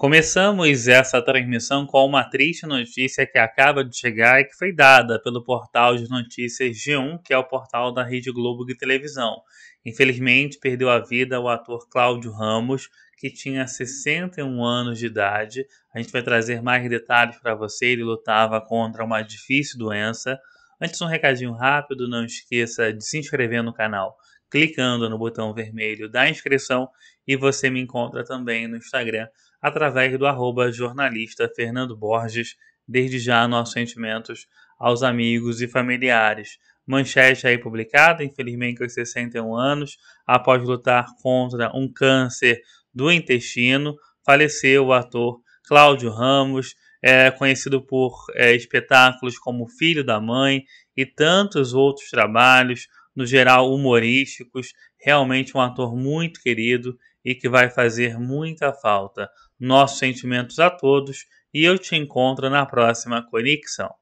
Começamos essa transmissão com uma triste notícia que acaba de chegar e que foi dada pelo portal de notícias G1, que é o portal da Rede Globo de televisão. Infelizmente, perdeu a vida o ator Cláudio Ramos, que tinha 61 anos de idade. A gente vai trazer mais detalhes para você. Ele lutava contra uma difícil doença. Antes, um recadinho rápido: não esqueça de se inscrever no canal clicando no botão vermelho da inscrição e você me encontra também no Instagram através do arroba jornalista Fernando Borges. Desde já nossos sentimentos aos amigos e familiares. Manchete aí publicada, infelizmente aos 61 anos, após lutar contra um câncer do intestino, faleceu o ator Cláudio Ramos, é, conhecido por é, espetáculos como Filho da Mãe e tantos outros trabalhos no geral humorísticos, realmente um ator muito querido e que vai fazer muita falta. Nossos sentimentos a todos e eu te encontro na próxima conexão.